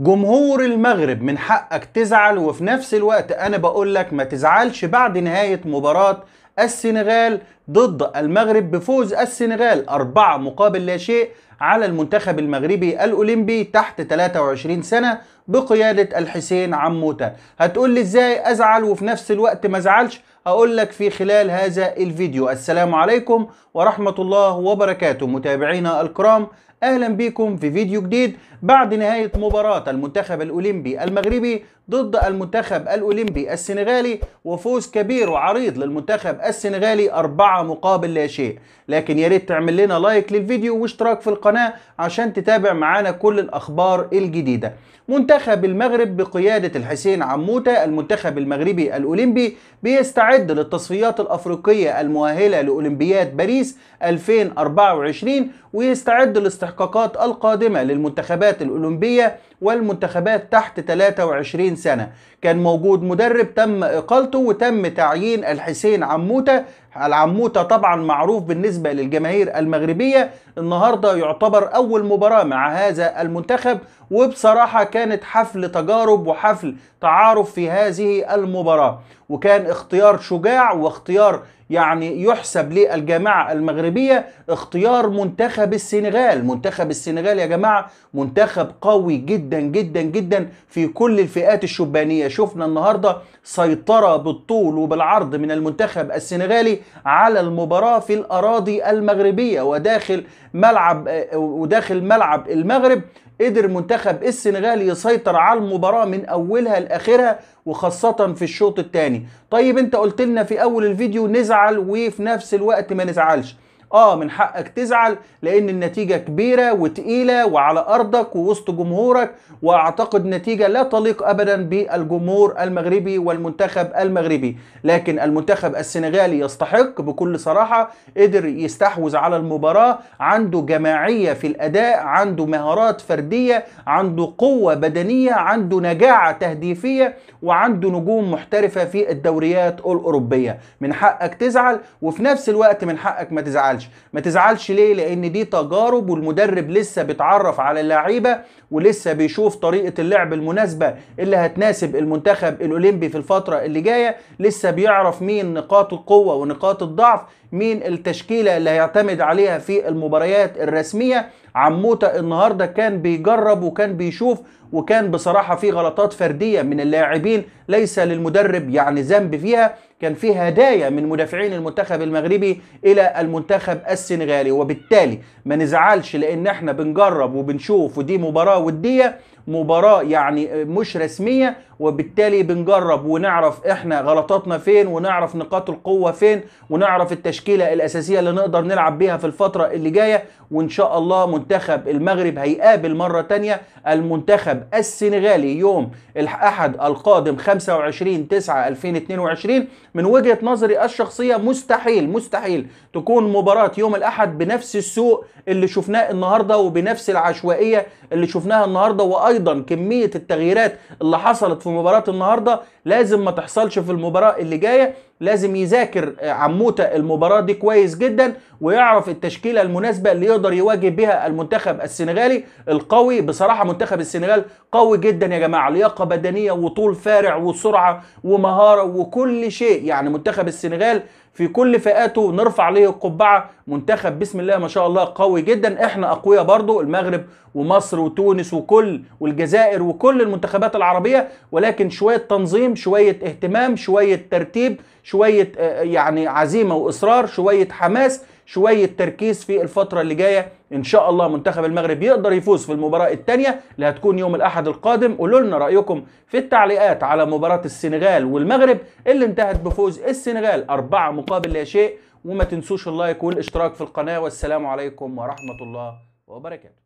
جمهور المغرب من حقك تزعل وفي نفس الوقت انا بقول لك ما تزعلش بعد نهايه مباراه السنغال ضد المغرب بفوز السنغال أربعة مقابل لا شيء على المنتخب المغربي الأولمبي تحت 23 سنة بقيادة الحسين عموتة هتقول لي ازاي أزعل وفي نفس الوقت ما أزعلش أقول لك في خلال هذا الفيديو السلام عليكم ورحمة الله وبركاته متابعينا الكرام أهلا بكم في فيديو جديد بعد نهاية مباراة المنتخب الأولمبي المغربي ضد المنتخب الأولمبي السنغالي وفوز كبير وعريض للمنتخب السنغالي أربعة مقابل لا شيء لكن يا ريت تعمل لنا لايك للفيديو واشتراك في القناة عشان تتابع معانا كل الأخبار الجديدة منتخب المغرب بقيادة الحسين عموتة المنتخب المغربي الأولمبي بيستعد للتصفيات الأفريقية المؤهلة لأولمبياد باريس باريس 2024 ويستعد الاستحقاقات القادمة للمنتخبات الأولمبية والمنتخبات تحت 23 سنة كان موجود مدرب تم إقالته وتم تعيين الحسين عموتة العموتة طبعا معروف بالنسبة للجماهير المغربية النهاردة يعتبر أول مباراة مع هذا المنتخب وبصراحة كانت حفل تجارب وحفل تعارف في هذه المباراة وكان اختيار شجاع واختيار يعني يحسب للجامعة المغربية اختيار منتخب السنغال منتخب السنغال يا جماعة منتخب قوي جدا جدا جدا في كل الفئات الشبانية شفنا النهاردة سيطرة بالطول وبالعرض من المنتخب السنغالي على المباراة في الأراضي المغربية وداخل ملعب وداخل ملعب المغرب قدر منتخب السنغال يسيطر على المباراة من أولها لآخرها وخاصة في الشوط الثاني طيب أنت قلت لنا في أول الفيديو نزعل وفي نفس الوقت ما نزعلش اه من حقك تزعل لان النتيجه كبيره وتقيله وعلى ارضك ووسط جمهورك واعتقد نتيجه لا تليق ابدا بالجمهور المغربي والمنتخب المغربي لكن المنتخب السنغالي يستحق بكل صراحه قدر يستحوذ على المباراه عنده جماعيه في الاداء عنده مهارات فرديه عنده قوه بدنيه عنده نجاعه تهديفيه وعنده نجوم محترفه في الدوريات الاوروبيه من حقك تزعل وفي نفس الوقت من حقك ما تزعلش تزعلش ما تزعلش ليه لان دي تجارب والمدرب لسه بيتعرف على اللعيبه ولسه بيشوف طريقه اللعب المناسبه اللي هتناسب المنتخب الاولمبي في الفتره اللي جايه لسه بيعرف مين نقاط القوه ونقاط الضعف مين التشكيله اللي هيعتمد عليها في المباريات الرسميه عموته النهارده كان بيجرب وكان بيشوف وكان بصراحه في غلطات فرديه من اللاعبين ليس للمدرب يعني ذنب فيها كان في هدايا من مدافعين المنتخب المغربي الى المنتخب السنغالي وبالتالي ما نزعلش لان احنا بنجرب وبنشوف ودي مباراه وديه مباراه يعني مش رسميه وبالتالي بنجرب ونعرف احنا غلطاتنا فين ونعرف نقاط القوه فين ونعرف التشكيله الاساسيه اللي نقدر نلعب بيها في الفتره اللي جايه وان شاء الله منتخب المغرب هيقابل مره تانية المنتخب السنغالي يوم الاحد القادم 25 9 2022 من وجهه نظري الشخصيه مستحيل مستحيل تكون مباراه يوم الاحد بنفس السوء اللي شفناه النهارده وبنفس العشوائيه اللي شفناها النهارده وايضا ايضا كميه التغييرات اللي حصلت في مباراه النهارده لازم ما تحصلش في المباراه اللي جايه لازم يذاكر آه، عموته المباراه دي كويس جدا ويعرف التشكيله المناسبه اللي يقدر يواجه بها المنتخب السنغالي القوي بصراحه منتخب السنغال قوي جدا يا جماعه لياقه بدنيه وطول فارع وسرعه ومهاره وكل شيء يعني منتخب السنغال في كل فئاته نرفع عليه القبعه منتخب بسم الله ما شاء الله قوي جدا احنا اقوياء برضو المغرب ومصر وتونس وكل والجزائر وكل المنتخبات العربيه ولكن شويه تنظيم شويه اهتمام شويه ترتيب شويه آه، يعني عزيمه واصرار شويه حماس شويه تركيز في الفتره اللي جايه ان شاء الله منتخب المغرب يقدر يفوز في المباراه الثانيه اللي هتكون يوم الاحد القادم قولوا لنا رايكم في التعليقات على مباراه السنغال والمغرب اللي انتهت بفوز السنغال أربعة مقابل لا شيء وما تنسوش اللايك والاشتراك في القناه والسلام عليكم ورحمه الله وبركاته